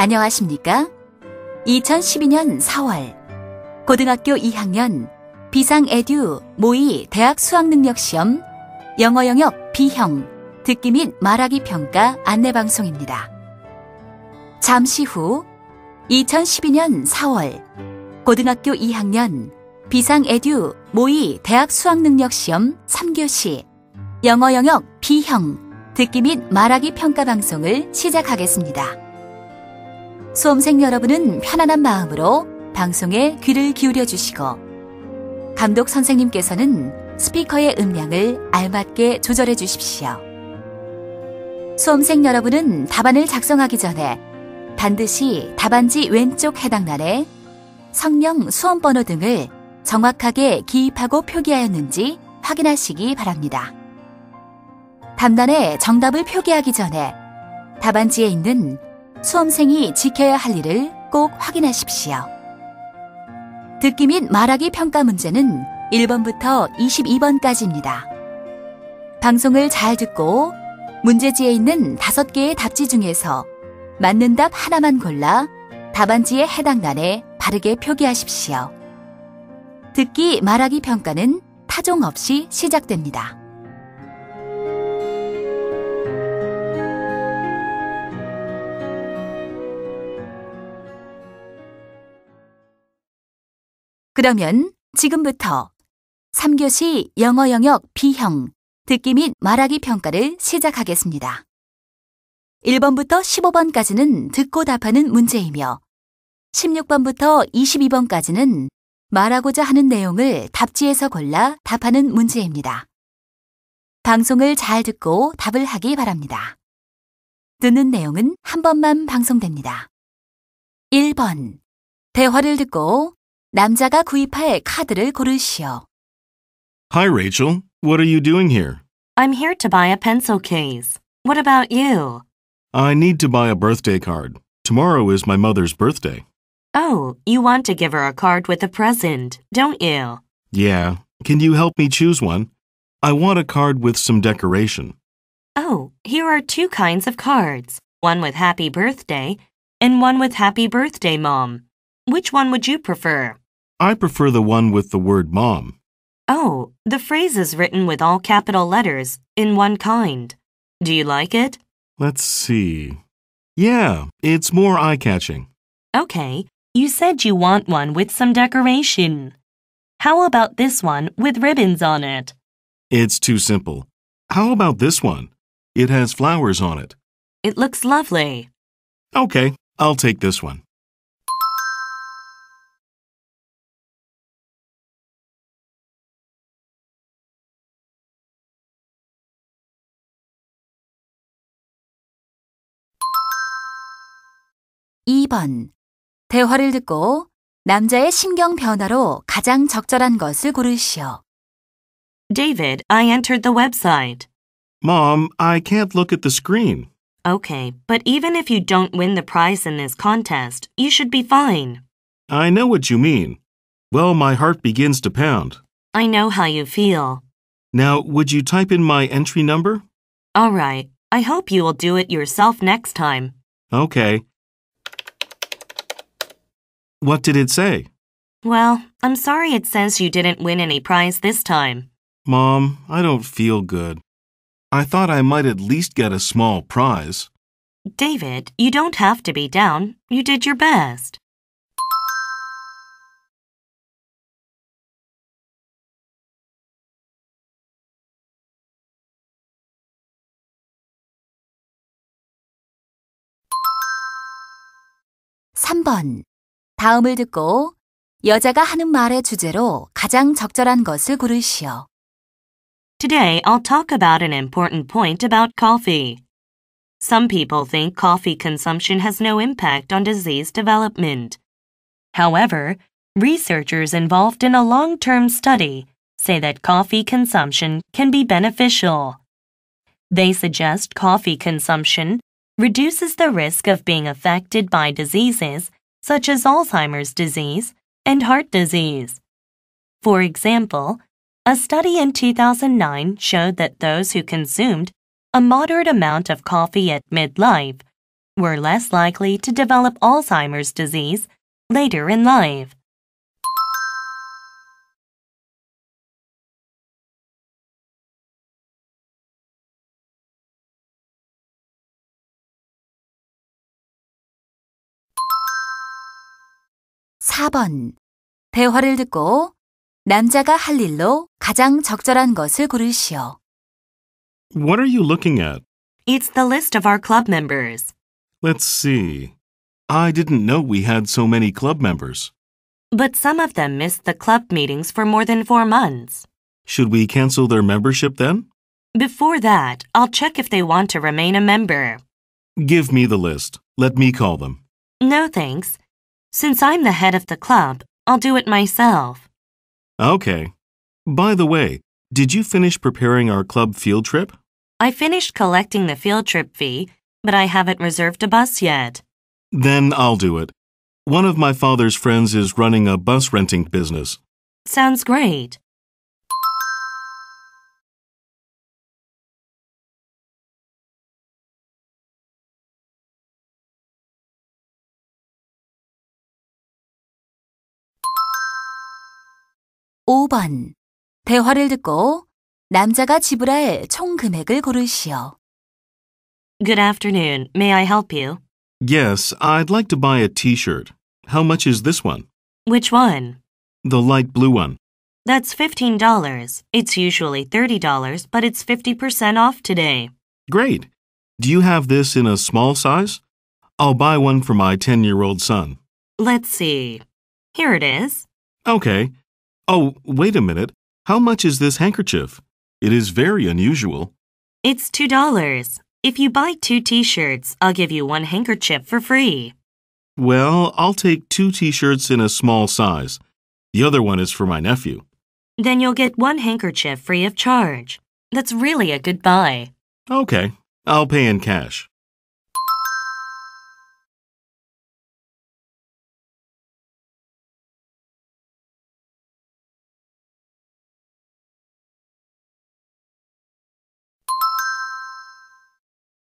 안녕하십니까? 2012년 4월 고등학교 2학년 비상 에듀 모의 대학 수학능력시험 영어 영역 B형 듣기 및 말하기 평가 안내 방송입니다. 잠시 후 2012년 4월 고등학교 2학년 비상 에듀 모의 대학 수학능력시험 3교시 영어 영역 B형 듣기 및 말하기 평가 방송을 시작하겠습니다. 수험생 여러분은 편안한 마음으로 방송에 귀를 기울여 주시고 감독 선생님께서는 스피커의 음량을 알맞게 조절해 주십시오. 수험생 여러분은 답안을 작성하기 전에 반드시 답안지 왼쪽 해당란에 성명 수험 번호 등을 정확하게 기입하고 표기하였는지 확인하시기 바랍니다. 답란에 정답을 표기하기 전에 답안지에 있는 수험생이 지켜야 할 일을 꼭 확인하십시오. 듣기 및 말하기 평가 문제는 1번부터 22번까지입니다. 방송을 잘 듣고 문제지에 있는 5개의 답지 중에서 맞는 답 하나만 골라 답안지의 해당 란에 바르게 표기하십시오. 듣기 말하기 평가는 타종 없이 시작됩니다. 그러면 지금부터 3교시 영어 영역 B형 듣기 및 말하기 평가를 시작하겠습니다. 1번부터 15번까지는 듣고 답하는 문제이며 16번부터 22번까지는 말하고자 하는 내용을 답지에서 골라 답하는 문제입니다. 방송을 잘 듣고 답을 하기 바랍니다. 듣는 내용은 한 번만 방송됩니다. 1번. 대화를 듣고 남자가 구입할 카드를 고르시오. Hi, Rachel. What are you doing here? I'm here to buy a pencil case. What about you? I need to buy a birthday card. Tomorrow is my mother's birthday. Oh, you want to give her a card with a present, don't you? Yeah. Can you help me choose one? I want a card with some decoration. Oh, here are two kinds of cards one with happy birthday and one with happy birthday, mom. Which one would you prefer? I prefer the one with the word mom. Oh, the phrase is written with all capital letters in one kind. Do you like it? Let's see. Yeah, it's more eye catching. Okay, you said you want one with some decoration. How about this one with ribbons on it? It's too simple. How about this one? It has flowers on it. It looks lovely. Okay, I'll take this one. 2번. 대화를 듣고 남자의 신경 변화로 가장 적절한 것을 고르시오. David, I entered the website. Mom, I can't look at the screen. Okay, but even if you don't win the prize in this contest, you should be fine. I know what you mean. Well, my heart begins to pound. I know how you feel. Now, would you type in my entry number? All right. I hope you will do it yourself next time. Okay. What did it say? Well, I'm sorry it says you didn't win any prize this time. Mom, I don't feel good. I thought I might at least get a small prize. David, you don't have to be down. You did your best. (3번) 다음을 듣고 여자가 하는 말의 주제로 가장 적절한 것을 고르시오. Today I'll talk about an important point about coffee. Some people think coffee consumption has no impact on disease development. However, researchers involved in a long term study say that coffee consumption can be beneficial. They suggest coffee consumption reduces the risk of being affected by diseases such as Alzheimer's disease and heart disease. For example, a study in 2009 showed that those who consumed a moderate amount of coffee at midlife were less likely to develop Alzheimer's disease later in life. 4번. 대화를 듣고 남자가 할 일로 가장 적절한 것을 고르시오. What are you looking at? It's the list of our club members. Let's see. I didn't know we had so many club members. But some of them missed the club meetings for more than four months. Should we cancel their membership then? Before that, I'll check if they want to remain a member. Give me the list. Let me call them. No thanks. Since I'm the head of the club, I'll do it myself. Okay. By the way, did you finish preparing our club field trip? I finished collecting the field trip fee, but I haven't reserved a bus yet. Then I'll do it. One of my father's friends is running a bus renting business. Sounds great. 5번. 대화를 듣고 남자가 지불할 총 금액을 고르시오. Good afternoon. May I help you? Yes, I'd like to buy a t shirt. How much is this one? Which one? The light blue one. That's $15. It's usually $30, but it's 50% off today. Great. Do you have this in a small size? I'll buy one for my 10 year old son. Let's see. Here it is. Okay. Oh, wait a minute. How much is this handkerchief? It is very unusual. It's two dollars. If you buy two t-shirts, I'll give you one handkerchief for free. Well, I'll take two t-shirts in a small size. The other one is for my nephew. Then you'll get one handkerchief free of charge. That's really a good buy. Okay, I'll pay in cash.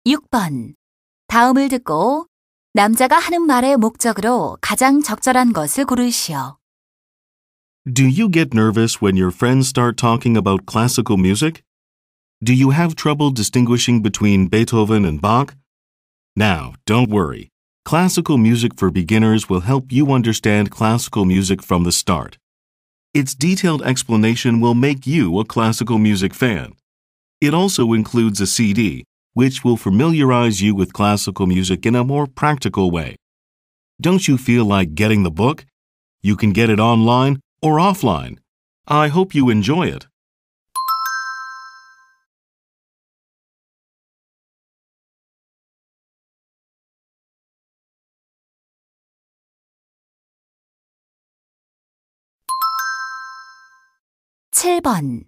6번. 다음을 듣고 남자가 하는 말의 목적으로 가장 적절한 것을 고르시오. Do you get nervous when your friends start talking about classical music? Do you have trouble distinguishing between Beethoven and Bach? Now, don't worry. Classical music for beginners will help you understand classical music from the start. Its detailed explanation will make you a classical music fan. It also includes a CD which will familiarize you with classical music in a more practical way. Don't you feel like getting the book? You can get it online or offline. I hope you enjoy it. (7번)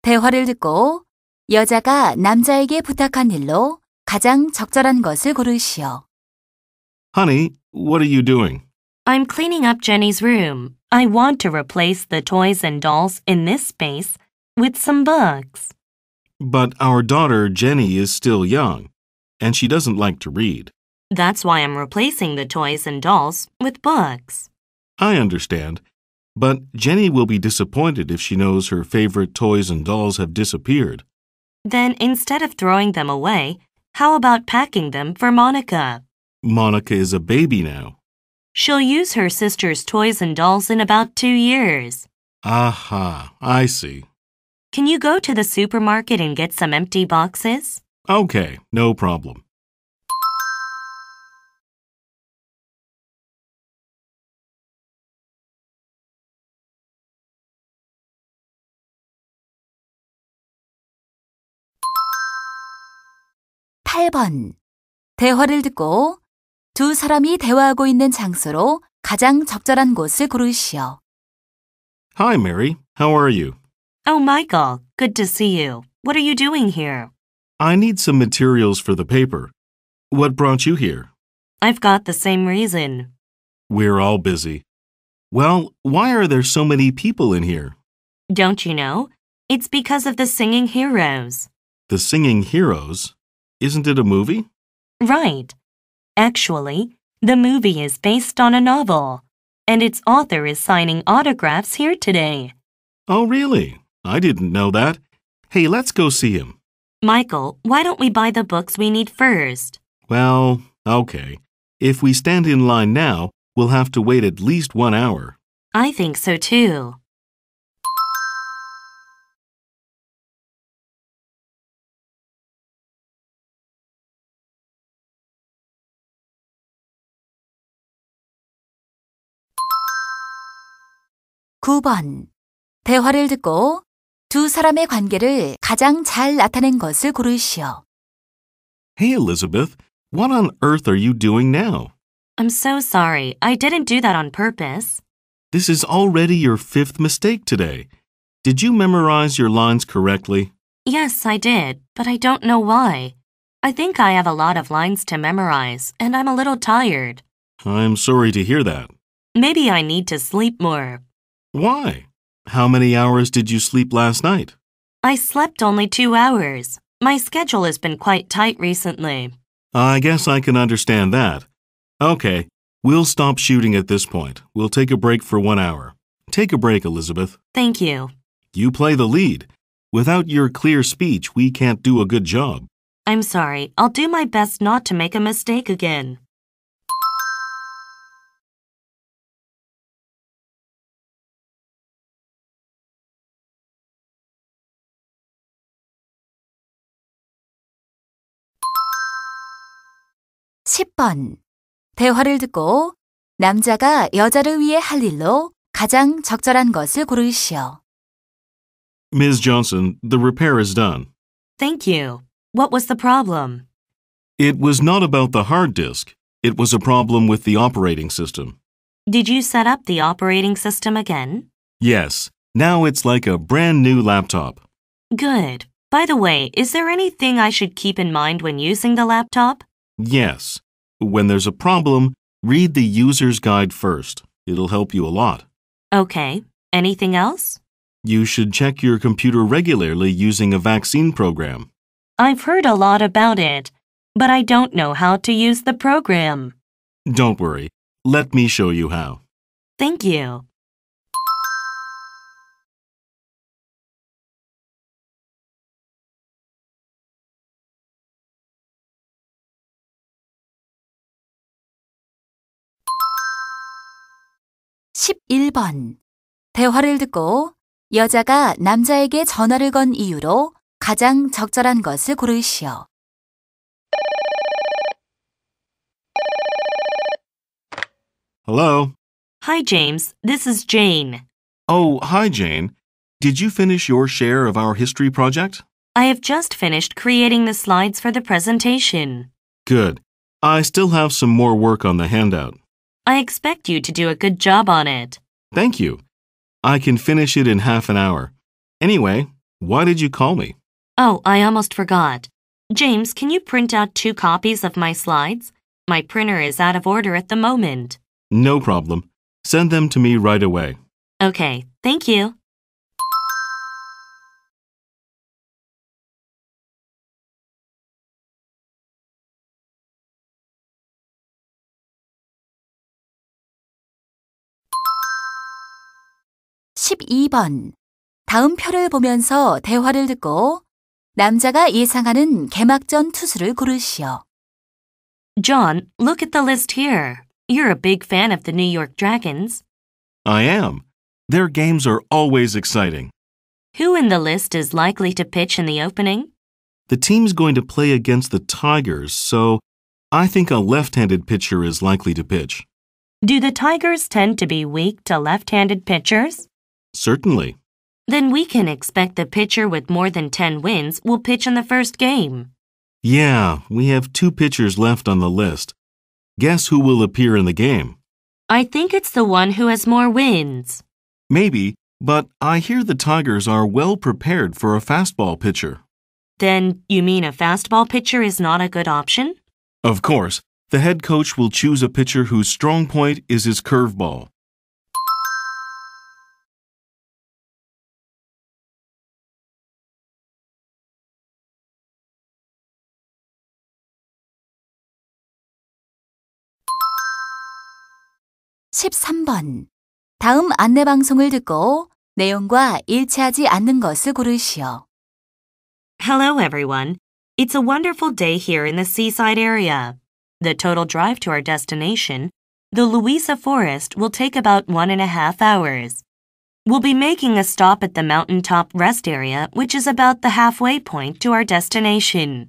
대화를 듣고 여자가 남자에게 부탁한 일로 가장 적절한 것을 고르시오. Honey, what are you doing? I'm cleaning up Jenny's room. I want to replace the toys and dolls in this space with some books. But our daughter Jenny is still young, and she doesn't like to read. That's why I'm replacing the toys and dolls with books. I understand. But Jenny will be disappointed if she knows her favorite toys and dolls have disappeared. Then instead of throwing them away, how about packing them for Monica? Monica is a baby now. She'll use her sister's toys and dolls in about two years. Aha, I see. Can you go to the supermarket and get some empty boxes? Okay, no problem. 8번. 대화를 듣고 두 사람이 대화하고 있는 장소로 가장 적절한 곳을 고르시오. Hi, Mary. How are you? Oh, Michael. Good to see you. What are you doing here? I need some materials for the paper. What brought you here? I've got the same reason. We're all busy. Well, why are there so many people in here? Don't you know? It's because of the singing heroes. The singing heroes? Isn't it a movie? Right. Actually, the movie is based on a novel, and its author is signing autographs here today. Oh, really? I didn't know that. Hey, let's go see him. Michael, why don't we buy the books we need first? Well, okay. If we stand in line now, we'll have to wait at least one hour. I think so too. 9번. 대화를 듣고 두 사람의 관계를 가장 잘 나타낸 것을 고르시오. Hey, Elizabeth, what on earth are you doing now? I'm so sorry. I didn't do that on purpose. This is already your fifth mistake today. Did you memorize your lines correctly? Yes, I did, but I don't know why. I think I have a lot of lines to memorize, and I'm a little tired. I'm sorry to hear that. Maybe I need to sleep more, why? How many hours did you sleep last night? I slept only two hours. My schedule has been quite tight recently. I guess I can understand that. Okay, we'll stop shooting at this point. We'll take a break for one hour. Take a break, Elizabeth. Thank you. You play the lead. Without your clear speech, we can't do a good job. I'm sorry. I'll do my best not to make a mistake again. 10번. 대화를 듣고 남자가 여자를 위해 할 일로 가장 적절한 것을 고르시오. Ms. Johnson, the repair is done. Thank you. What was the problem? It was not about the hard disk. It was a problem with the operating system. Did you set up the operating system again? Yes. Now it's like a brand new laptop. Good. By the way, is there anything I should keep in mind when using the laptop? Yes. When there's a problem, read the user's guide first. It'll help you a lot. Okay. Anything else? You should check your computer regularly using a vaccine program. I've heard a lot about it, but I don't know how to use the program. Don't worry. Let me show you how. Thank you. 11번. 대화를 듣고 여자가 남자에게 전화를 건 이유로 가장 적절한 것을 고르시오. Hello. Hi, James. This is Jane. Oh, hi, Jane. Did you finish your share of our history project? I have just finished creating the slides for the presentation. Good. I still have some more work on the handout. I expect you to do a good job on it. Thank you. I can finish it in half an hour. Anyway, why did you call me? Oh, I almost forgot. James, can you print out two copies of my slides? My printer is out of order at the moment. No problem. Send them to me right away. Okay, thank you. 2번. 다음 표를 보면서 대화를 듣고 남자가 예상하는 개막전 투수를 고르시오. John, look at the list here. You're a big fan of the New York Dragons. I am. Their games are always exciting. Who in the list is likely to pitch in the opening? The team's going to play against the Tigers, so I think a left handed pitcher is likely to pitch. Do the Tigers tend to be weak to left handed pitchers? Certainly. Then we can expect the pitcher with more than 10 wins will pitch in the first game. Yeah, we have two pitchers left on the list. Guess who will appear in the game? I think it's the one who has more wins. Maybe, but I hear the Tigers are well prepared for a fastball pitcher. Then you mean a fastball pitcher is not a good option? Of course. The head coach will choose a pitcher whose strong point is his curveball. 13번. 다음 안내 방송을 듣고 내용과 일치하지 않는 것을 고르시오. Hello, everyone. It's a wonderful day here in the seaside area. The total drive to our destination, the Louisa Forest, will take about one and a half hours. We'll be making a stop at the mountaintop rest area, which is about the halfway point to our destination.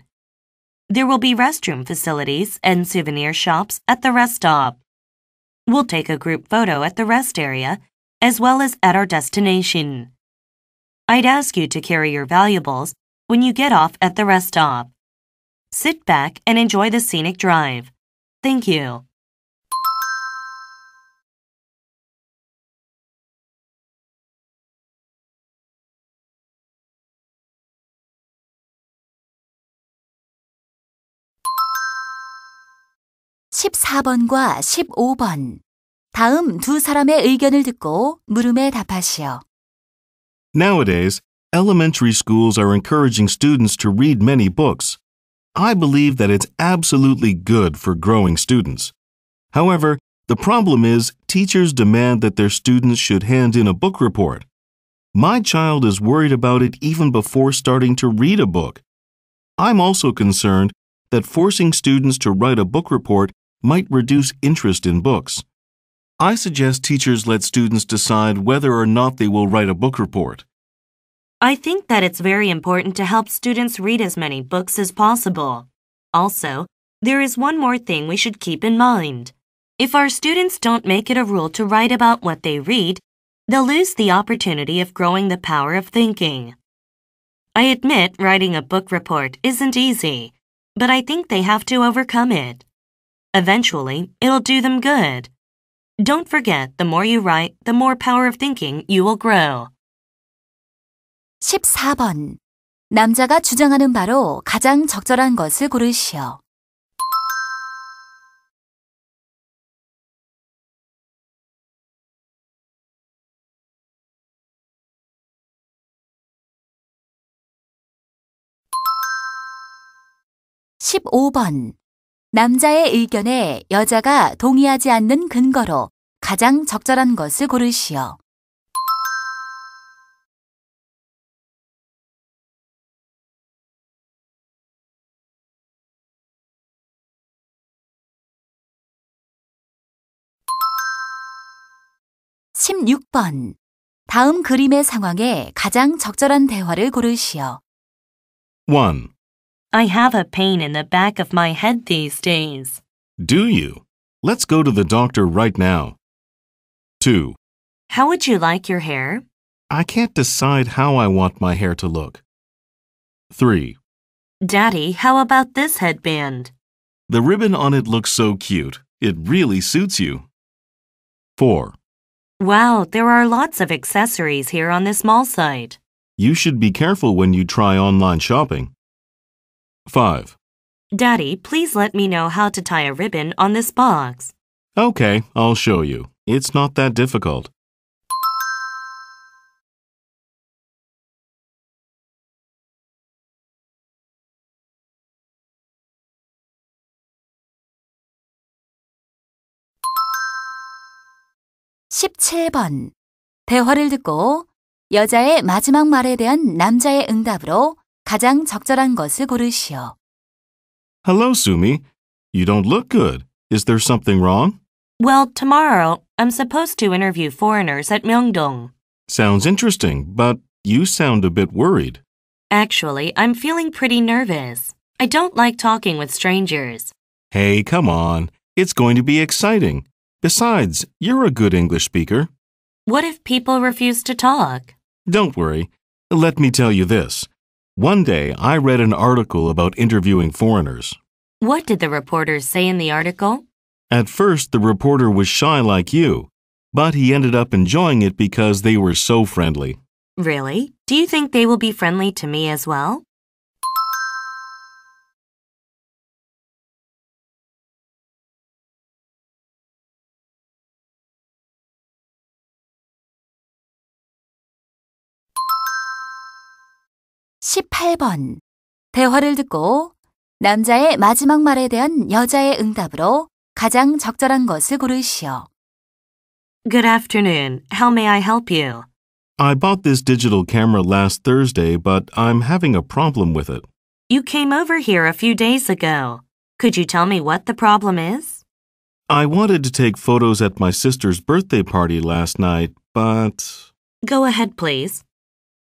There will be restroom facilities and souvenir shops at the rest stop. We'll take a group photo at the rest area as well as at our destination. I'd ask you to carry your valuables when you get off at the rest stop. Sit back and enjoy the scenic drive. Thank you. 14번과 15번. 다음 두 사람의 의견을 듣고 물음에 답하시오. Nowadays, elementary schools are encouraging students to read many books. I believe that it's absolutely good for growing students. However, the problem is teachers demand that their students should hand in a book report. My child is worried about it even before starting to read a book. I'm also concerned that forcing students to write a book report might reduce interest in books. I suggest teachers let students decide whether or not they will write a book report. I think that it's very important to help students read as many books as possible. Also, there is one more thing we should keep in mind. If our students don't make it a rule to write about what they read, they'll lose the opportunity of growing the power of thinking. I admit writing a book report isn't easy, but I think they have to overcome it. Eventually, it'll do them good. Don't forget, the more you write, the more power of thinking you will grow. 14번. 남자가 주장하는 바로 가장 적절한 것을 고르시오. (15번) 남자의 의견에 여자가 동의하지 않는 근거로 가장 적절한 것을 고르시오. 1 6번 다음 그림의 상황에 가장 적절한 대화를 고르시오. 1. I have a pain in the back of my head these days. Do you? Let's go to the doctor right now. 2. How would you like your hair? I can't decide how I want my hair to look. 3. Daddy, how about this headband? The ribbon on it looks so cute. It really suits you. 4. Wow, there are lots of accessories here on this mall site. You should be careful when you try online shopping. 5. Daddy, please let me know how to tie a ribbon on this box. Okay, I'll show you. It's not that difficult. Seventeen. 대화를 듣고 여자의 마지막 말에 대한 남자의 응답으로 가장 적절한 것을 고르시오. Hello, Sumi. You don't look good. Is there something wrong? Well, tomorrow I'm supposed to interview foreigners at Myeongdong. Sounds interesting, but you sound a bit worried. Actually, I'm feeling pretty nervous. I don't like talking with strangers. Hey, come on. It's going to be exciting. Besides, you're a good English speaker. What if people refuse to talk? Don't worry. Let me tell you this. One day, I read an article about interviewing foreigners. What did the reporter say in the article? At first, the reporter was shy like you, but he ended up enjoying it because they were so friendly. Really? Do you think they will be friendly to me as well? 18번. 대화를 듣고 남자의 마지막 말에 대한 여자의 응답으로 가장 적절한 것을 고르시오. Good afternoon. How may I help you? I bought this digital camera last Thursday, but I'm having a problem with it. You came over here a few days ago. Could you tell me what the problem is? I wanted to take photos at my sister's birthday party last night, but. Go ahead, please.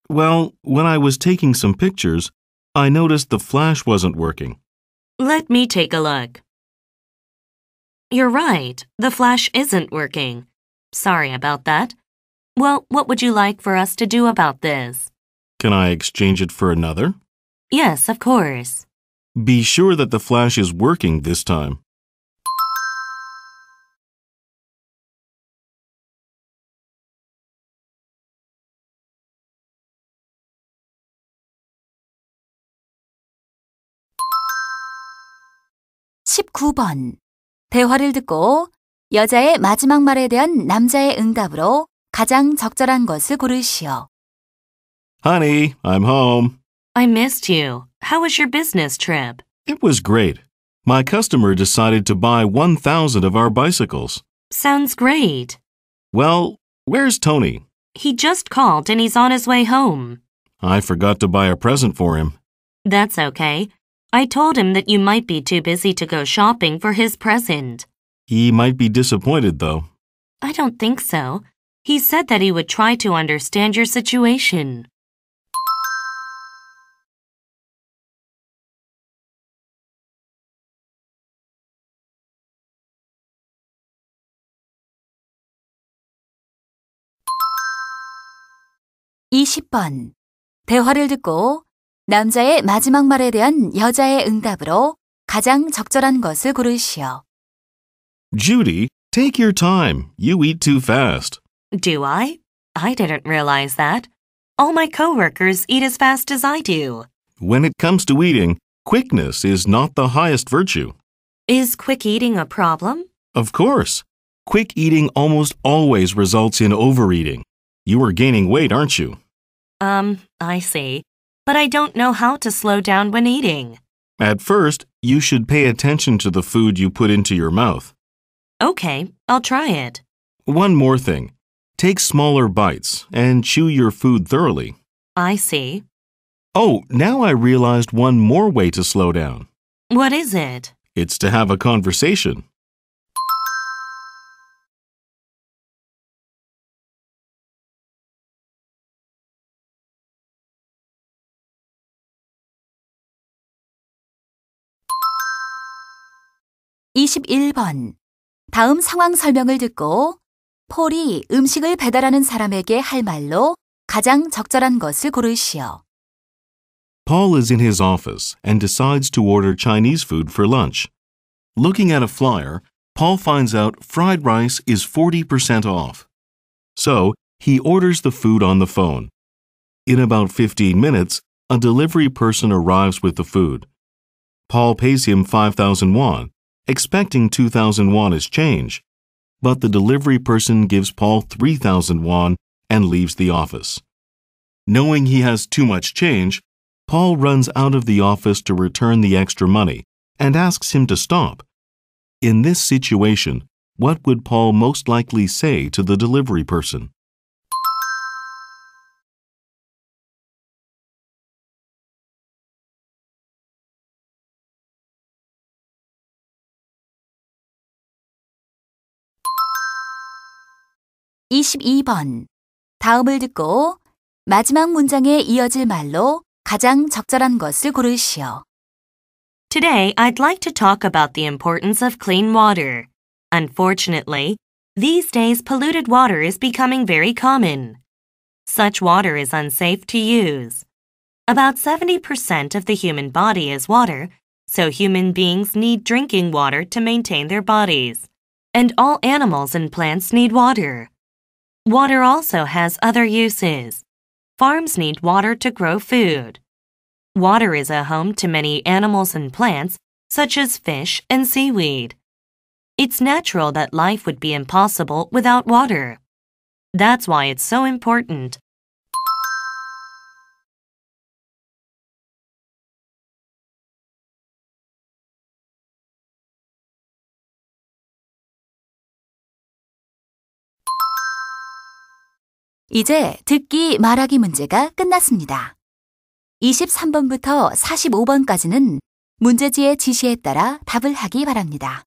Well, when I was taking some pictures, I noticed the flash wasn't working. Let me take a look. You're right, the flash isn't working. Sorry about that. Well, what would you like for us to do about this? Can I exchange it for another? Yes, of course. Be sure that the flash is working this time. 19번. 대화를 듣고 여자의 마지막 말에 대한 남자의 응답으로 가장 적절한 것을 고르시오. Honey, I'm home. I missed you. How was your business trip? It was great. My customer decided to buy 1,000 of our bicycles. Sounds great. Well, where's Tony? He just called and he's on his way home. I forgot to buy a present for him. That's okay. I told him that you might be too busy to go shopping for his present. He might be disappointed, though. I don't think so. He said that he would try to understand your situation. (20번) 대화를 듣고 남자의 마지막 말에 대한 여자의 응답으로 가장 적절한 것을 고르시오. Judy, take your time. You eat too fast. Do I? I didn't realize that. All my coworkers eat as fast as I do. When it comes to eating, quickness is not the highest virtue. Is quick eating a problem? Of course. Quick eating almost always results in overeating. You are gaining weight, aren't you? Um, I see but I don't know how to slow down when eating. At first, you should pay attention to the food you put into your mouth. Okay, I'll try it. One more thing. Take smaller bites and chew your food thoroughly. I see. Oh, now I realized one more way to slow down. What is it? It's to have a conversation. 21번. 다음 상황 설명을 듣고 폴이 음식을 배달하는 사람에게 할 말로 가장 적절한 것을 고르시오. Paul is in his office and decides to order Chinese food for lunch. Looking at a flyer, Paul finds out fried rice is 40% off. So, he orders the food on the phone. In about 15 minutes, a delivery person arrives with the food. Paul pays him 5,000 won, expecting 2,000 won as change, but the delivery person gives Paul 3,000 won and leaves the office. Knowing he has too much change, Paul runs out of the office to return the extra money and asks him to stop. In this situation, what would Paul most likely say to the delivery person? 22번. 다음을 듣고 마지막 문장에 이어질 말로 가장 적절한 것을 고르시오. Today, I'd like to talk about the importance of clean water. Unfortunately, these days polluted water is becoming very common. Such water is unsafe to use. About 70% of the human body is water, so human beings need drinking water to maintain their bodies. And all animals and plants need water. Water also has other uses. Farms need water to grow food. Water is a home to many animals and plants, such as fish and seaweed. It's natural that life would be impossible without water. That's why it's so important 이제 듣기 말하기 문제가 끝났습니다. 23번부터 45번까지는 문제지의 지시에 따라 답을 하기 바랍니다.